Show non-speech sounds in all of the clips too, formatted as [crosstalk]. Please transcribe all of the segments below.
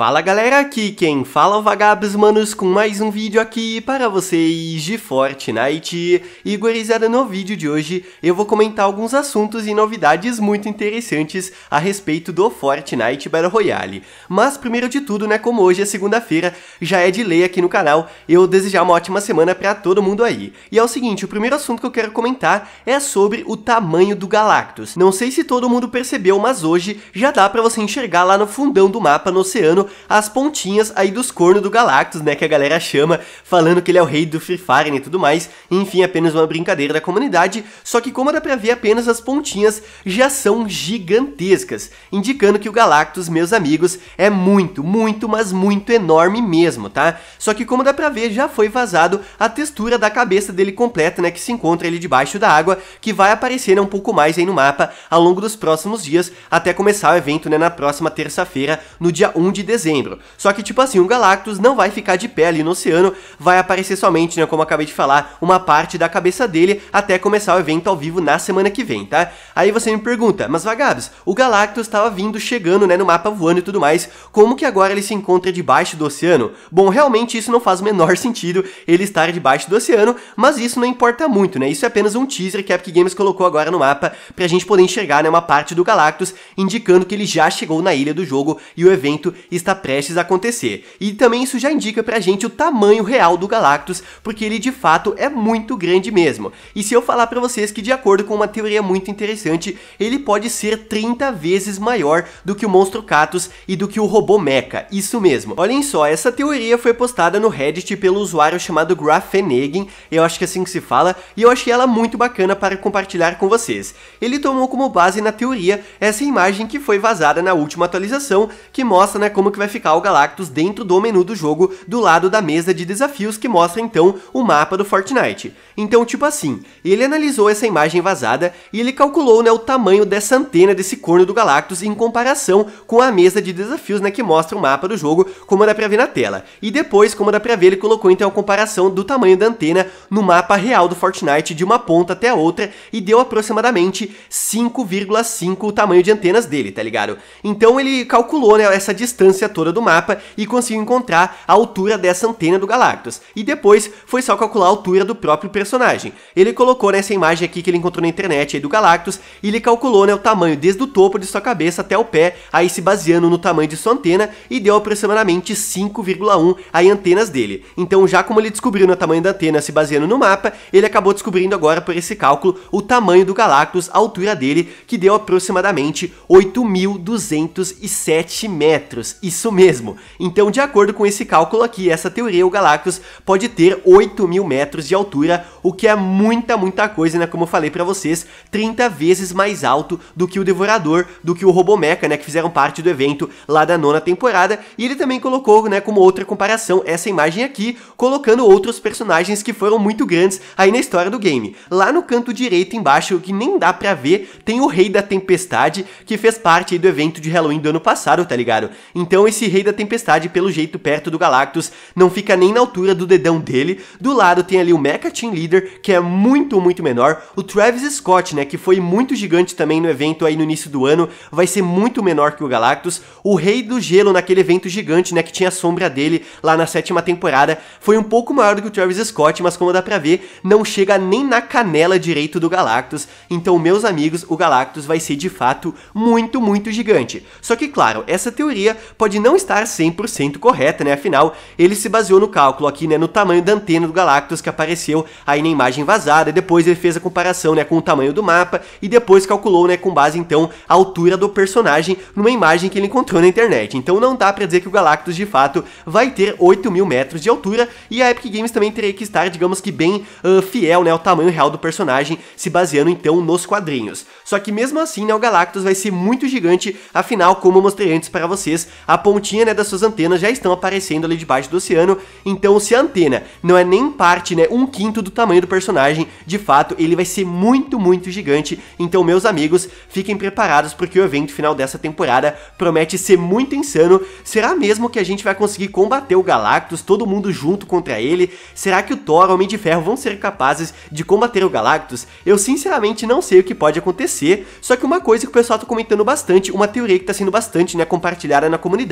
Fala galera, aqui quem fala é o Vagabos Manos com mais um vídeo aqui para vocês de Fortnite. E gurizada, no vídeo de hoje eu vou comentar alguns assuntos e novidades muito interessantes a respeito do Fortnite Battle Royale. Mas primeiro de tudo, né, como hoje é segunda-feira, já é de lei aqui no canal, eu desejar uma ótima semana para todo mundo aí. E é o seguinte, o primeiro assunto que eu quero comentar é sobre o tamanho do Galactus. Não sei se todo mundo percebeu, mas hoje já dá para você enxergar lá no fundão do mapa, no oceano, as pontinhas aí dos cornos do Galactus, né, que a galera chama, falando que ele é o rei do Free Fire né, e tudo mais. Enfim, apenas uma brincadeira da comunidade, só que como dá pra ver, apenas as pontinhas já são gigantescas, indicando que o Galactus, meus amigos, é muito, muito, mas muito enorme mesmo, tá? Só que como dá pra ver, já foi vazado a textura da cabeça dele completa, né, que se encontra ele debaixo da água, que vai aparecer né, um pouco mais aí no mapa ao longo dos próximos dias, até começar o evento, né, na próxima terça-feira, no dia 1 de dezembro dezembro. Só que, tipo assim, o Galactus não vai ficar de pé ali no oceano, vai aparecer somente, né, como acabei de falar, uma parte da cabeça dele até começar o evento ao vivo na semana que vem, tá? Aí você me pergunta, mas Vagabes, o Galactus estava vindo, chegando, né, no mapa voando e tudo mais, como que agora ele se encontra debaixo do oceano? Bom, realmente isso não faz o menor [laughs] sentido ele estar debaixo do oceano, mas isso não importa muito, né? Isso é apenas um teaser que a Epic Games colocou agora no mapa pra gente poder enxergar, né, uma parte do Galactus, indicando que ele já chegou na ilha do jogo e o evento está está prestes a acontecer. E também isso já indica pra gente o tamanho real do Galactus, porque ele de fato é muito grande mesmo. E se eu falar para vocês que de acordo com uma teoria muito interessante, ele pode ser 30 vezes maior do que o Monstro Catus e do que o Robô Mecha, isso mesmo. Olhem só, essa teoria foi postada no Reddit pelo usuário chamado Grafenegen, eu acho que é assim que se fala, e eu achei ela muito bacana para compartilhar com vocês. Ele tomou como base na teoria essa imagem que foi vazada na última atualização, que mostra né, como como que vai ficar o Galactus dentro do menu do jogo, do lado da mesa de desafios que mostra então o mapa do Fortnite. Então, tipo assim, ele analisou essa imagem vazada e ele calculou né, o tamanho dessa antena desse corno do Galactus em comparação com a mesa de desafios né, que mostra o mapa do jogo, como dá pra ver na tela. E depois, como dá pra ver, ele colocou então a comparação do tamanho da antena no mapa real do Fortnite de uma ponta até a outra e deu aproximadamente 5,5 o tamanho de antenas dele, tá ligado? Então ele calculou né, essa distância distância toda do mapa e conseguiu encontrar a altura dessa antena do Galactus. E depois foi só calcular a altura do próprio personagem. Ele colocou nessa imagem aqui que ele encontrou na internet aí do Galactus e ele calculou né, o tamanho desde o topo de sua cabeça até o pé, aí se baseando no tamanho de sua antena e deu aproximadamente 5,1 aí antenas dele. Então já como ele descobriu né, o tamanho da antena se baseando no mapa, ele acabou descobrindo agora por esse cálculo o tamanho do Galactus, a altura dele, que deu aproximadamente 8.207 metros e isso mesmo. Então, de acordo com esse cálculo aqui, essa teoria, o Galactus pode ter 8 mil metros de altura, o que é muita, muita coisa, né? Como eu falei para vocês, 30 vezes mais alto do que o Devorador, do que o Robomeca, né? Que fizeram parte do evento lá da nona temporada. E ele também colocou, né, como outra comparação, essa imagem aqui, colocando outros personagens que foram muito grandes aí na história do game. Lá no canto direito embaixo, que nem dá pra ver, tem o Rei da Tempestade, que fez parte do evento de Halloween do ano passado, tá ligado? Então, então esse Rei da Tempestade, pelo jeito perto do Galactus, não fica nem na altura do dedão dele. Do lado tem ali o Mecha Team Leader, que é muito, muito menor. O Travis Scott, né, que foi muito gigante também no evento aí no início do ano, vai ser muito menor que o Galactus. O Rei do Gelo, naquele evento gigante, né, que tinha a sombra dele lá na sétima temporada, foi um pouco maior do que o Travis Scott, mas como dá pra ver, não chega nem na canela direito do Galactus. Então, meus amigos, o Galactus vai ser de fato muito, muito gigante. Só que, claro, essa teoria pode pode não estar 100% correta, né? Afinal, ele se baseou no cálculo aqui, né, no tamanho da antena do Galactus que apareceu aí na imagem vazada, depois ele fez a comparação, né, com o tamanho do mapa e depois calculou, né, com base então a altura do personagem numa imagem que ele encontrou na internet. Então não dá para dizer que o Galactus de fato vai ter 8 mil metros de altura e a Epic Games também teria que estar, digamos que bem uh, fiel, né, ao tamanho real do personagem, se baseando então nos quadrinhos. Só que mesmo assim, né, o Galactus vai ser muito gigante, afinal, como eu mostrei antes para vocês, a pontinha né, das suas antenas já estão aparecendo ali debaixo do oceano, então se a antena não é nem parte, né, um quinto do tamanho do personagem, de fato ele vai ser muito, muito gigante, então meus amigos, fiquem preparados porque o evento final dessa temporada promete ser muito insano, será mesmo que a gente vai conseguir combater o Galactus, todo mundo junto contra ele, será que o Thor, o Homem de Ferro vão ser capazes de combater o Galactus? Eu sinceramente não sei o que pode acontecer, só que uma coisa que o pessoal tá comentando bastante, uma teoria que tá sendo bastante, né, compartilhada na comunidade,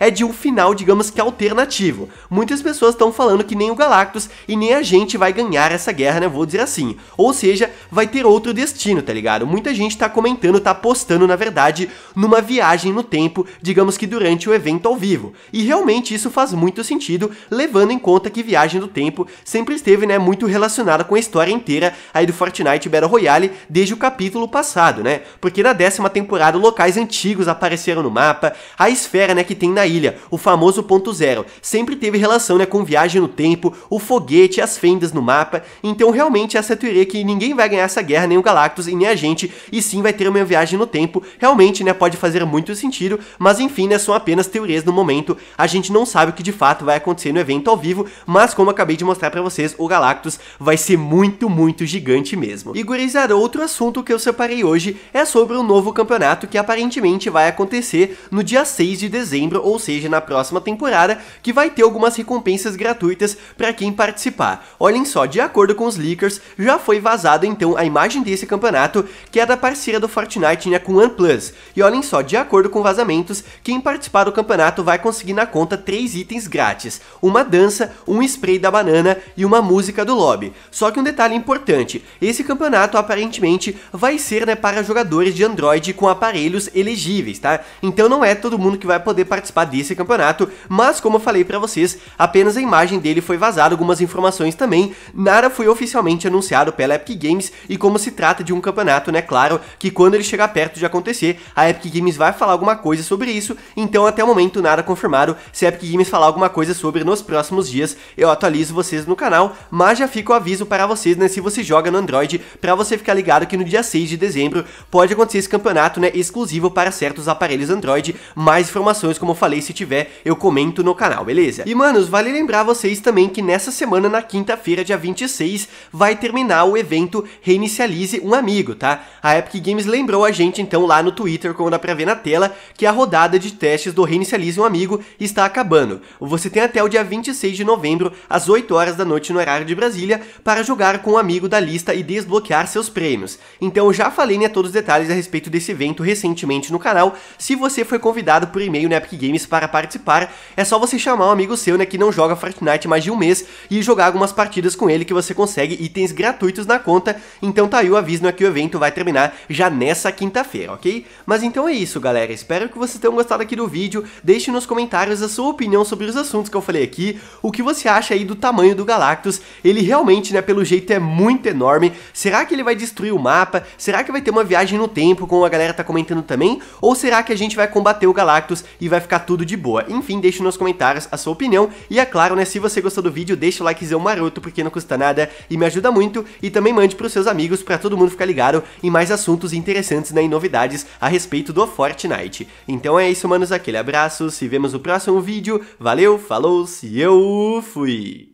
é de um final, digamos que alternativo. Muitas pessoas estão falando que nem o Galactus e nem a gente vai ganhar essa guerra, né? Vou dizer assim. Ou seja, vai ter outro destino, tá ligado? Muita gente tá comentando, tá postando, na verdade, numa viagem no tempo, digamos que durante o evento ao vivo. E realmente isso faz muito sentido, levando em conta que viagem do tempo sempre esteve, né, muito relacionada com a história inteira aí do Fortnite Battle Royale desde o capítulo passado, né? Porque na décima temporada locais antigos apareceram no mapa, a esfera atmosfera né, que tem na ilha, o famoso ponto zero. Sempre teve relação né, com viagem no tempo, o foguete, as fendas no mapa. Então, realmente, essa é teoria que ninguém vai ganhar essa guerra, nem o Galactus e nem a gente, e sim vai ter uma viagem no tempo, realmente né, pode fazer muito sentido, mas enfim, né, são apenas teorias no momento. A gente não sabe o que de fato vai acontecer no evento ao vivo, mas como acabei de mostrar para vocês, o Galactus vai ser muito, muito gigante mesmo. E gurizada, outro assunto que eu separei hoje é sobre um novo campeonato que aparentemente vai acontecer no dia 6 de de dezembro, ou seja, na próxima temporada, que vai ter algumas recompensas gratuitas para quem participar. Olhem só, de acordo com os leakers, já foi vazado então a imagem desse campeonato, que é da parceira do Fortnite né, com OnePlus. E olhem só, de acordo com vazamentos, quem participar do campeonato vai conseguir na conta três itens grátis, uma dança, um spray da banana e uma música do lobby. Só que um detalhe importante, esse campeonato aparentemente vai ser né, para jogadores de Android com aparelhos elegíveis, tá? Então não é todo mundo que vai vai poder participar desse campeonato, mas como eu falei para vocês, apenas a imagem dele foi vazada, algumas informações também, nada foi oficialmente anunciado pela Epic Games e como se trata de um campeonato, né, claro, que quando ele chegar perto de acontecer, a Epic Games vai falar alguma coisa sobre isso, então até o momento nada confirmado, se a Epic Games falar alguma coisa sobre nos próximos dias, eu atualizo vocês no canal, mas já fica o aviso para vocês, né, se você joga no Android, para você ficar ligado que no dia 6 de dezembro pode acontecer esse campeonato, né, exclusivo para certos aparelhos Android, mais informações informações, como eu falei, se tiver, eu comento no canal, beleza? E, manos, vale lembrar vocês também que nessa semana, na quinta-feira, dia 26, vai terminar o evento Reinicialize um Amigo, tá? A Epic Games lembrou a gente, então, lá no Twitter, como dá pra ver na tela, que a rodada de testes do Reinicialize um Amigo está acabando. Você tem até o dia 26 de novembro, às 8 horas da noite no horário de Brasília, para jogar com um amigo da lista e desbloquear seus prêmios. Então, eu já falei, né, todos os detalhes a respeito desse evento recentemente no canal. Se você foi convidado por e-mail, e-mail na Epic Games para participar. É só você chamar um amigo seu, né, que não joga Fortnite mais de um mês e jogar algumas partidas com ele que você consegue itens gratuitos na conta. Então tá aí o aviso né, que o evento vai terminar já nessa quinta-feira, ok? Mas então é isso, galera. Espero que vocês tenham gostado aqui do vídeo. Deixe nos comentários a sua opinião sobre os assuntos que eu falei aqui, o que você acha aí do tamanho do Galactus. Ele realmente, né, pelo jeito é muito enorme. Será que ele vai destruir o mapa? Será que vai ter uma viagem no tempo, como a galera tá comentando também? Ou será que a gente vai combater o Galactus e vai ficar tudo de boa. Enfim, deixe nos comentários a sua opinião e é claro, né, se você gostou do vídeo, deixa o likezão maroto porque não custa nada e me ajuda muito e também mande pros seus amigos para todo mundo ficar ligado em mais assuntos interessantes né, e novidades a respeito do Fortnite. Então é isso, manos, aquele abraço, se vemos no próximo vídeo, valeu, falou, se eu fui!